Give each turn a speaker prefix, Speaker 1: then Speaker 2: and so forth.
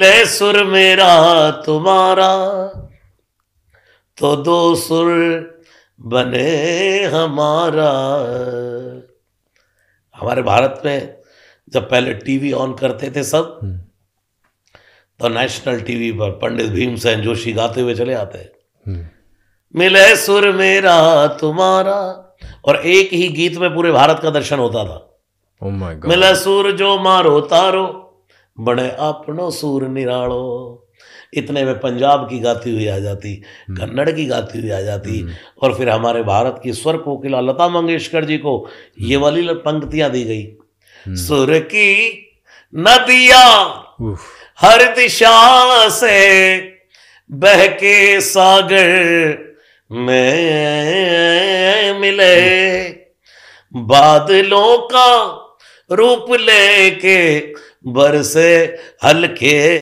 Speaker 1: ले सुर मेरा तुम्हारा तो दो सुर बने हमारा हमारे भारत में जब पहले टीवी ऑन करते थे सब हम्म। तो नेशनल टीवी पर पंडित भीमसेन जोशी गाते हुए चले आते हैं हम्म। मिले सुर मेरा तुम्हारा और एक ही गीत में पूरे भारत का दर्शन होता था oh मिले सुर जो मारो तारो बड़े अपनो सूर निरालो इतने में पंजाब की गाती हुई आ जाती हम्म। कन्नड़ की गाती हुई आ जाती हम्म। और फिर हमारे भारत की स्वर कोकिला लता मंगेशकर जी को ये हम्म। वाली पंक्तियां दी गई सुर की नदिया हर दिशा से बहके सागर में मिले बादलों का रूप लेके बरसे हल्के